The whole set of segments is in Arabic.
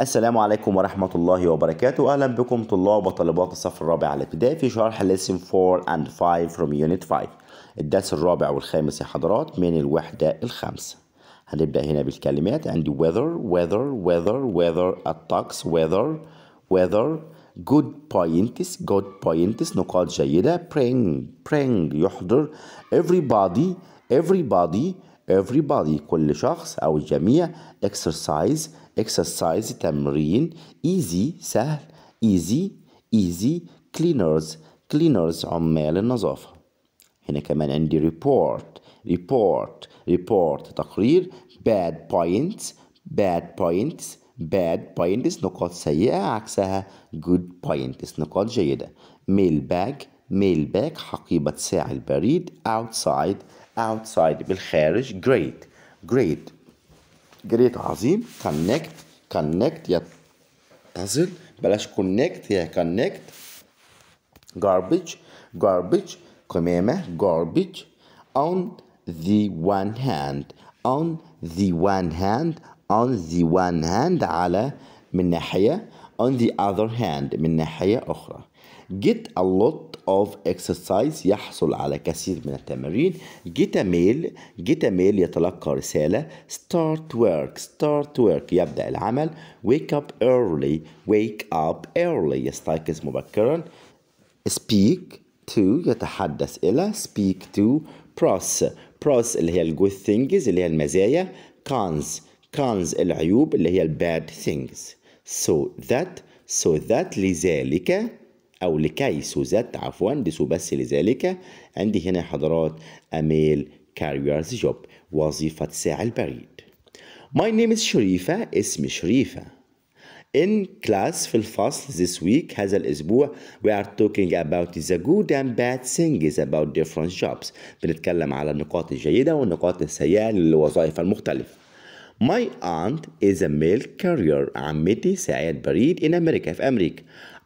السلام عليكم ورحمة الله وبركاته أهلا بكم طلاب وطالبات الصف الرابع الابتدائي في شرح lesson 4 and 5 from unit 5 الدرس الرابع والخامس يا حضرات من الوحدة الخامسة هنبدأ هنا بالكلمات عندي weather weather weather weather attacks weather weather good points good points نقاط جيدة bring bring يحضر everybody everybody everybody كل شخص أو الجميع exercise اكسرسايز تمرين ايزي سهل ايزي ايزي كلينرز كلينرز عمال النظافة هنا كمان عندي ريبورت ريبورت ريبورت تقرير باد بوينتس باد بوينتس bad points نقاط سيئة عكسها good points نقاط جيدة mail bag mail bag حقيبة ساعة البريد outside outside بالخارج great great جريت عظيم كونكت كونكت يتصل بلاش كونكت هي كونكت garbage garbage قمامة garbage on the one hand on the one hand on the one hand على من ناحية on the other hand من ناحية أخرى get a lot of exercise يحصل على كثير من التمارين get a mail get a mail يتلقى رسالة start work start work يبدأ العمل wake up early wake up early يستيقظ مبكرا speak to يتحدث إلى speak to pros pros اللي هي good things اللي هي المزايا cons cons العيوب اللي هي bad things so that so that لذلك أو لكي سوزات عفوا بس لذلك عندي هنا حضرات أميل كاريرز جوب وظيفة ساعة البريد My name is شريفة اسمي شريفة In class في الفصل this week هذا الأسبوع we are talking about the good and bad things about different jobs بنتكلم على النقاط الجيدة والنقاط السيئة للوظائف المختلفة My aunt is a mail carrier عمتي ساعات بريد in America في أمريكا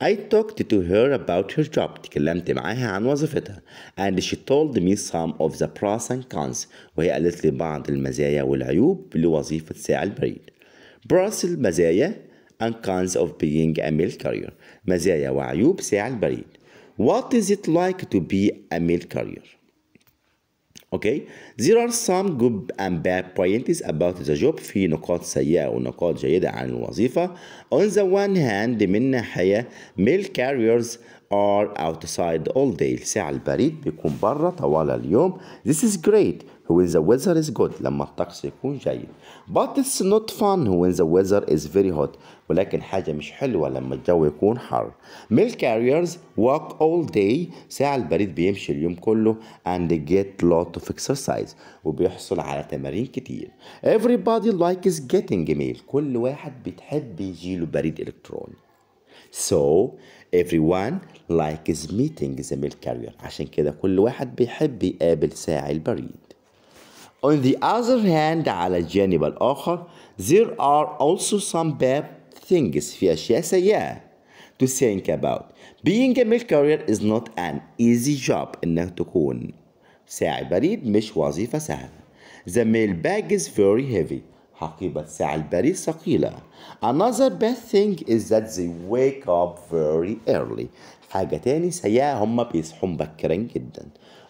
I talked to her about her job تكلمت معاها عن وظيفتها and she told me some of the pros and cons وهي قالت لي بعض المزايا والعيوب لوظيفة ساعة البريد pros المزايا and cons of being a mail carrier مزايا وعيوب ساعة البريد What is it like to be a mail carrier? Okay, there are some good and bad points about the job في نقاط سيئة ونقاط جيدة عن الوظيفة. On the one hand من ناحية male carriers are outside all day الساعة البريد بيكون بره طوال اليوم. This is great when the weather is good لما الطقس يكون جيد but it's not fun when the weather is very hot ولكن حاجة مش حلوة لما الجو يكون حر mail carriers walk all day ساعة البريد بيمشي اليوم كله and they get lot of exercise وبيحصل على تمارين كتير everybody likes getting mail كل واحد بتحب يجيله بريد إلكتروني So everyone likes meeting the mail carrier عشان كده كل واحد بيحب يقابل ساعي البريد On the other hand على الجانب الآخر there are also some bad things في أشياء سيئة to think about being a milk carrier is not an easy job إنها تكون ساعي بريد مش وظيفة سهلة the mail bag is very heavy حقيبة ساعي البريد ثقيلة another bad thing is that they wake up very early حاجة تاني سيئة هم بيصحون مبكرين جدا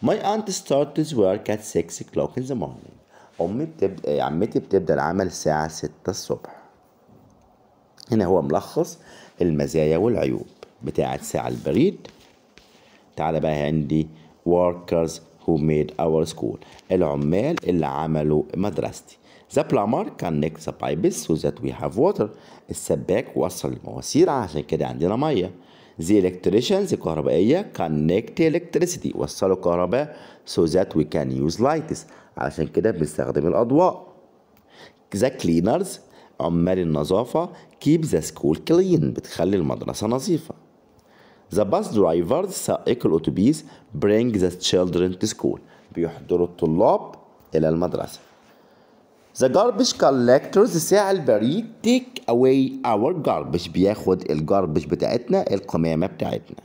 My aunt starts work at 6 o'clock in the morning. أمي بتبدأ عمتي بتبدأ العمل الساعة 6 الصبح. هنا هو ملخص المزايا والعيوب بتاعة ساعة البريد. تعالى بقى عندي workers who made our school العمال اللي عملوا مدرستي. The plumber connects the pipes so that we have water. السباك وصل المواسير عشان كده عندنا ميه. The electricians الكهربائية connect electricity وصلوا الكهرباء so that we can use lights عشان كده بنستخدم الأضواء The cleaners عمال النظافة keep the school clean بتخلي المدرسة نظيفة The bus drivers سائق الأتوبيس bring the children to school بيحضروا الطلاب إلى المدرسة The garbage collectors ساعة البريد take away our garbage بياخد الجاربج بتاعتنا القمامة بتاعتنا.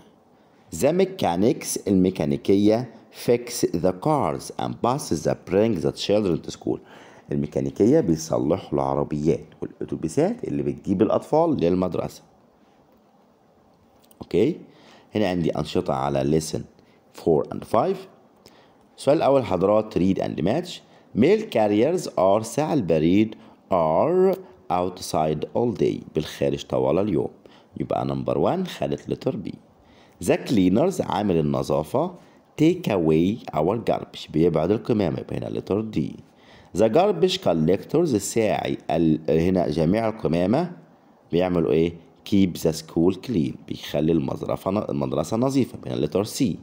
The mechanics الميكانيكية fix the cars and buses that bring the children to school. الميكانيكية بيصلحوا العربيات والأتوبيسات اللي بتجيب الأطفال للمدرسة. أوكي؟ هنا عندي أنشطة على lesson 4 and 5. السؤال الأول حضرات read and match. Mail carriers are ساعة البريد are outside all day بالخارج طوال اليوم يبقى نمبر 1 خالد لتر بي ذا cleaners عامل النظافة take away our garbage بيبعد القمامة يبقى هنا لتر دي ذا garbage collectors الساعي هنا جميع القمامة بيعملوا ايه keep the school clean بيخلي المدرسة نظيفة بين لتر سي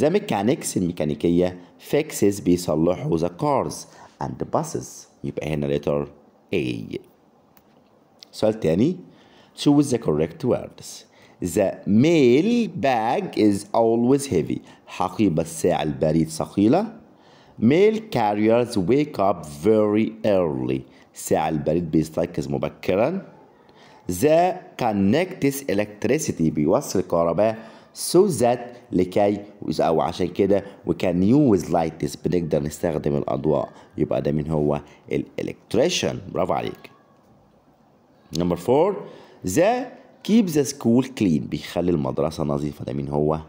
The mechanics الميكانيكية fixes بيصلحوا the cars and the buses يبقى هنا letter A سؤال تاني choose the correct words The mail bag is always heavy حقيبة الساعة البريد ثقيلة Mail carriers wake up very early ساعة البريد بيستيقظ مبكرا The connects electricity بيوصل الكهرباء so that لكي او عشان كده we can use light this بنقدر نستخدم الاضواء يبقى ده مين هو الالكتريشن برافو عليك نمبر 4 the keep the school clean بيخلي المدرسه نظيفه ده مين هو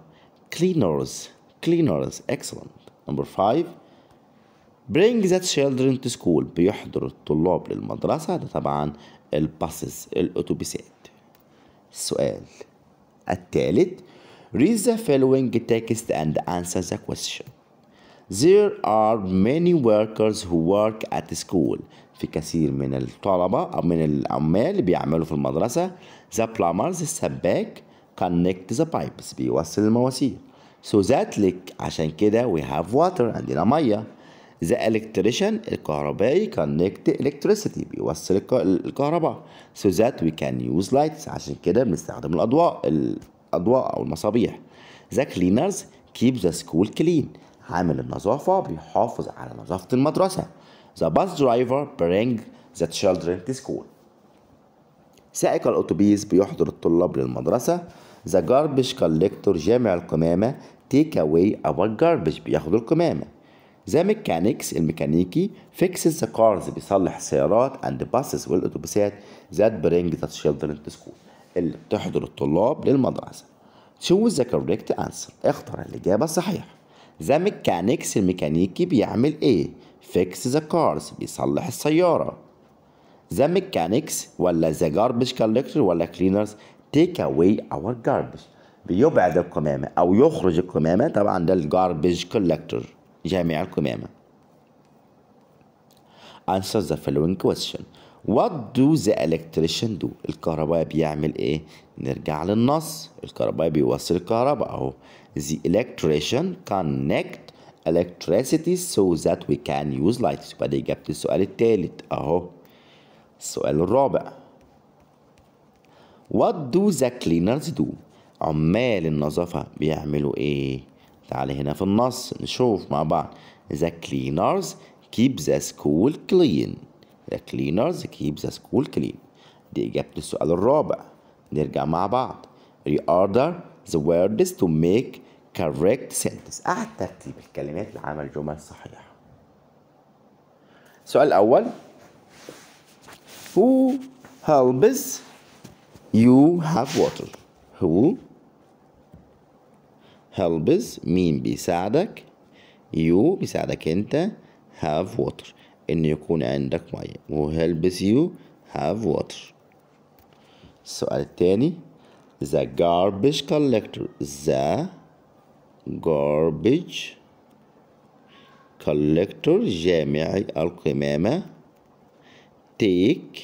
cleaners cleaners excellent number 5 bring the children to school بيحضر الطلاب للمدرسه ده طبعا الباصز الاتوبيسات السؤال الثالث Read the following text and answer the question. There are many workers who work at school. في كثير من الطلبة أو من العمال اللي بيعملوا في المدرسة. The plumbers السباك connect the pipes بيوصل المواسير. So that like عشان كده we have water عندنا مية. The electrician الكهربائي connect electricity بيوصل الكهرباء. So that we can use lights عشان كده بنستخدم الأضواء الأضواء أو المصابيح The cleaners keep the school clean عامل النظافة بيحافظ على نظافة المدرسة The bus driver bring the children to school سائق الأتوبيس بيحضر الطلاب للمدرسة The garbage collector جامع القمامة take away our garbage بياخد القمامة The mechanics الميكانيكي fixes the cars بيصلح السيارات and the buses والأتوبيسات that bring the children to school اللي بتحضر الطلاب للمدرسة choose the correct answer اختر الإجابة الصحيحة the mechanics الميكانيكي بيعمل إيه fix the cars بيصلح السيارة the mechanics ولا the garbage collector ولا cleaners take away our garbage بيبعد القمامة أو يخرج القمامة طبعا ده garbage collector جامع القمامة answer the following question What do the electrician do الكهرباء بيعمل ايه نرجع للنص الكهرباء بيوصل الكهرباء اهو The electrician connect electricity so that we can use light يبقى دي إجابة السؤال التالت أهو السؤال الرابع What do the cleaners do عمال النظافة بيعملوا إيه تعالى هنا في النص نشوف مع بعض The cleaners keep the school clean The cleaners keep the school clean دي إجابة السؤال الرابع نرجع مع بعض Reorder the words to make correct sentence أعد ترتيب الكلمات لعمل جمل صحيحة السؤال الأول Who helps you have water Who helps مين بيساعدك you بيساعدك أنت have water إن يكون عندك مية who helps you have water السؤال الثاني the garbage collector the garbage collector جامع القمامة take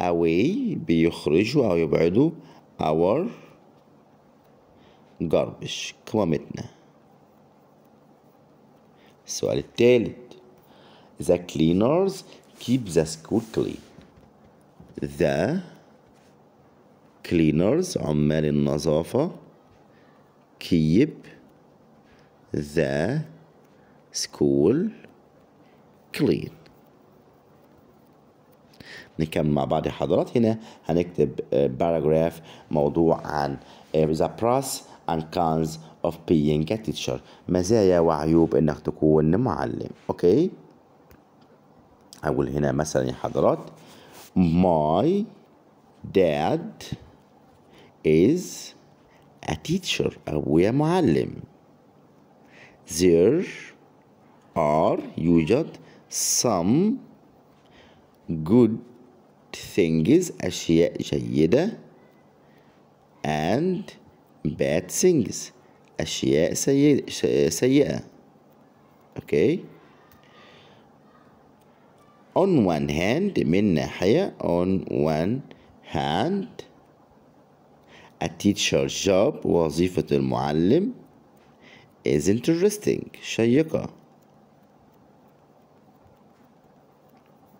away بيخرج أو يبعد our garbage قمامتنا السؤال التالي The cleaners keep the school clean. The cleaners عمال النظافة keep the school clean نكمل مع بعض حضرات هنا هنكتب paragraph موضوع عن the pros and cons of being a teacher مزايا وعيوب انك تكون معلم اوكي okay? هقول هنا مثلا يا حضرات my dad is a teacher أبويا معلم there are يوجد some good things أشياء جيدة and bad things أشياء سيئة سيئة أوكي okay. on one hand من ناحية on one hand a teacher job وظيفة المعلم is interesting شيقة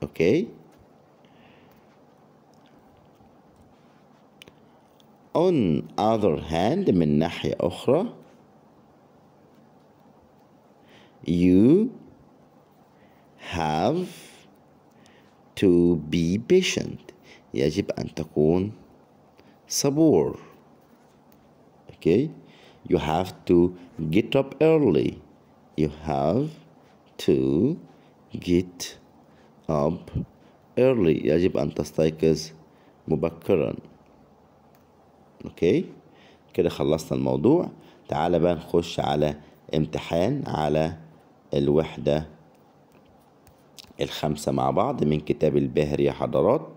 okay on other hand من ناحية أخرى you have to be patient يجب أن تكون صبور okay you have to get up early you have to get up early يجب أن تستيقظ مبكرا اوكي كده خلصنا الموضوع تعال بقى نخش على امتحان على الوحدة الخمسة مع بعض من كتاب الباهر يا حضرات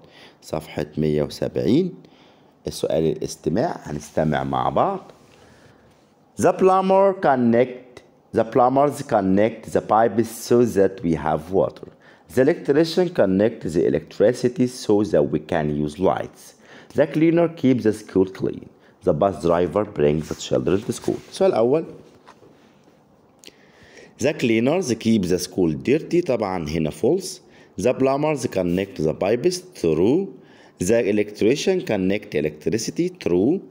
صفحة 170 السؤال الاستماع هنستمع مع بعض The plumber connect the plumbers connect the pipes so that we have water. The electrician connect the electricity so that we can use lights. The cleaner keeps the school clean. The bus driver brings the children to school. السؤال الأول The cleaners keep the school dirty طبعا هنا false The plumbers connect the pipes through The electrician connect electricity through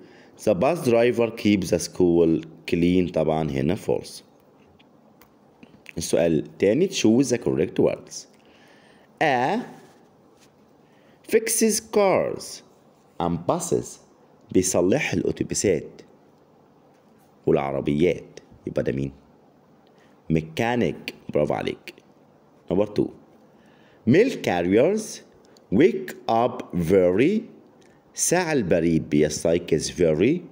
The bus driver keeps the school clean طبعا هنا false السؤال الثاني choose the correct words A fixes cars and buses بيصلح الأتوبيسات والعربيات يبقى ده مين؟ mechanic. Bravo Number two. Milk carriers wake up very ساعة البريد بيستيقظ very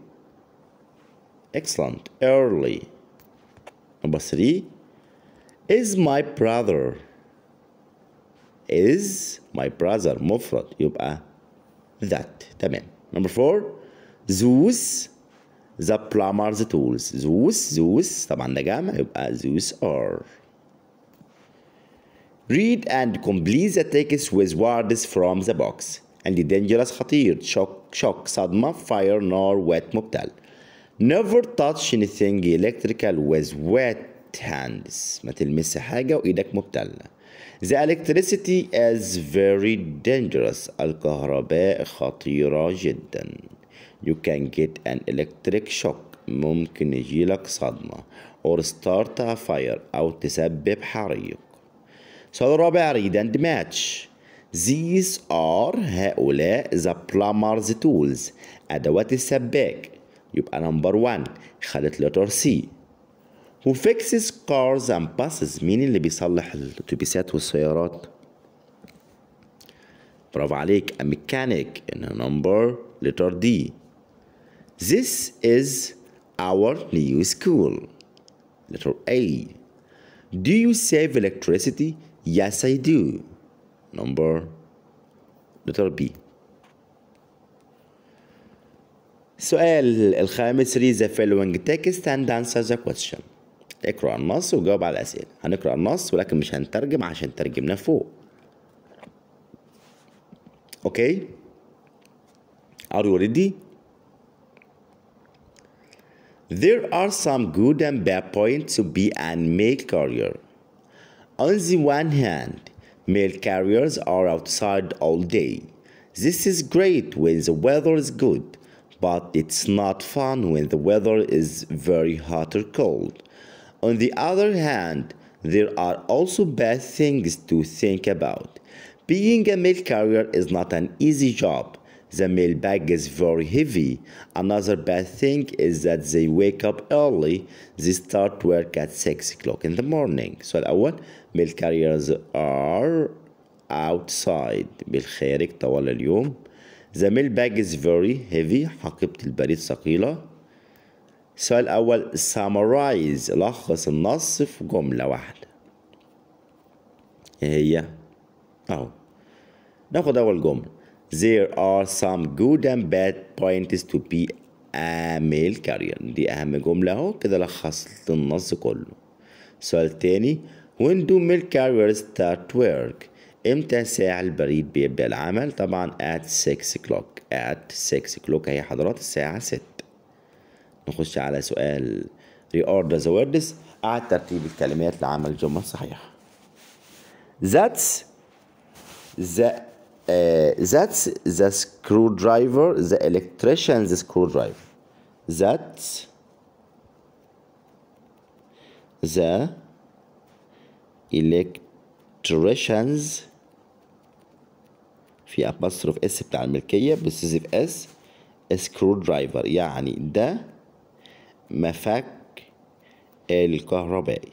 excellent early. Number three. Is my brother is my brother مفرد يبقى that تمام. Number four. Zeus ذا بلامرز تولز زوس زوس طبعا ده جمع يبقى زوس ار Read and complete the text with words from the box. And dangerous خطير shock shock صدمة fire nor wet مبتل. Never touch anything electrical with wet hands. ما تلمس حاجة وإيدك مبتلة. The electricity is very dangerous. الكهرباء خطيرة جداً. you can get an electric shock ممكن يجيلك صدمة or start a fire أو تسبب حريق سؤال الرابع read and match These are هؤلاء the plumber's tools أدوات السباك يبقى نمبر one خدت letter C Who fixes cars and buses مين اللي بيصلح الأتوبيسات والسيارات؟ برافو عليك a mechanic in a number letter D This is our new school. Letter A. Do you save electricity? Yes, I do. Number letter B. سؤال الخامس read the following text and answer the question. اقرأ النص وجاوب على الأسئلة. هنقرأ النص ولكن مش هنترجم عشان ترجمنا فوق. اوكي؟ Are you ready? There are some good and bad points to be a mail carrier. On the one hand, mail carriers are outside all day. This is great when the weather is good, but it's not fun when the weather is very hot or cold. On the other hand, there are also bad things to think about. Being a mail carrier is not an easy job The mail bag is very heavy. Another bad thing is that they wake up early. They start work at 6 o'clock in the morning. So الأول mail carriers are outside. بالخارج طوال اليوم. The mail bag is very heavy. حقيبة البريد ثقيلة. السؤال الأول summarize لخص النص في جملة واحدة. إيه هي؟ أهو. ناخد أول جملة. there are some good and bad points to be a male career دي أهم جملة أهو كده لخصت النص كله سؤال تاني when do male carriers start work امتى ساعة البريد بيبدأ العمل طبعا at 6 o'clock at 6 o'clock هي حضرات الساعة 6 نخش على سؤال reorder the words أعد ترتيب الكلمات لعمل جمل صحيحة that's the uh, that's the screwdriver the electrician's screwdriver that's the electrician's في apostrophe اس بتاع الملكية بستضيف اس screwdriver يعني ده مفك الكهربائي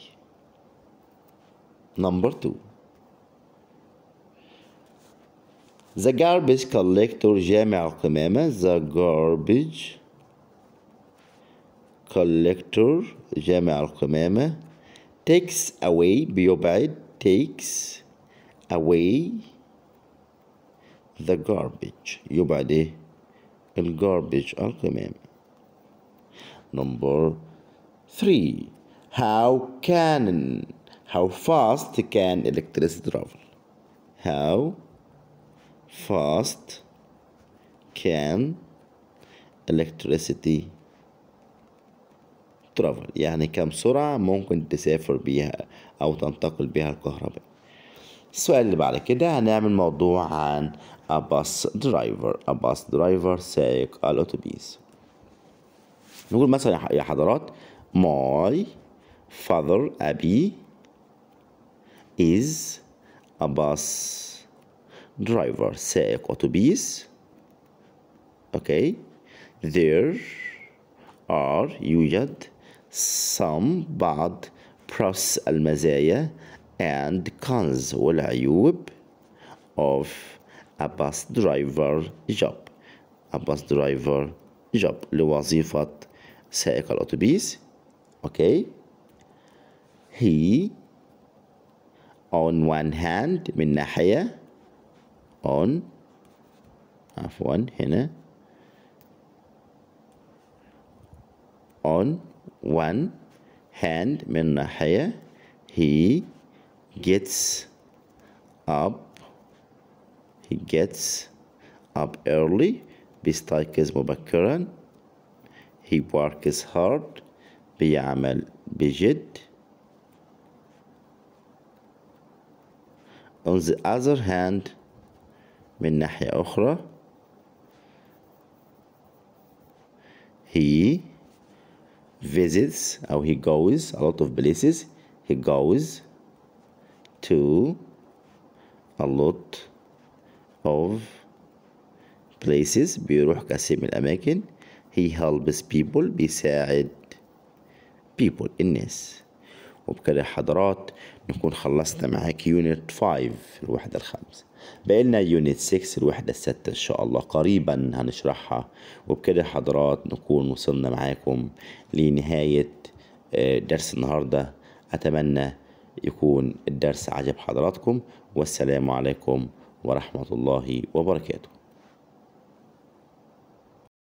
number two. The garbage collector جامع القمامة the garbage collector جامع القمامة takes away بيبعد takes away the garbage يبعد ايه garbage, القمامة number 3 how can how fast can electricity travel how fast can electricity travel يعني كم سرعة ممكن تسافر بيها أو تنتقل بيها الكهرباء السؤال اللي بعد كده هنعمل موضوع عن a bus driver a bus driver سائق الأتوبيس نقول مثلا يا حضرات my father أبي is a bus درايفر سائق أتوبيس okay there are يوجد some بعض pros المزايا and cons والعيوب of a bus driver job a bus driver job لوظيفة سائق الأتوبيس okay he on one hand من ناحية on one, هنا on one hand من ناحية he gets up he gets up early بيستيقظ مبكرا he works hard بيعمل بجد on the other hand من ناحية أخرى he visits أو he goes a lot of places he goes to a lot of places بيروح كثير من الأماكن he helps people بيساعد people الناس وبكده حضرات نكون خلصنا معاك يونت 5 الوحدة الخامسة بقلنا يونت 6 الوحدة الستة إن شاء الله قريبا هنشرحها وبكده حضرات نكون وصلنا معاكم لنهاية آه، درس النهاردة أتمنى يكون الدرس عجب حضراتكم والسلام عليكم ورحمة الله وبركاته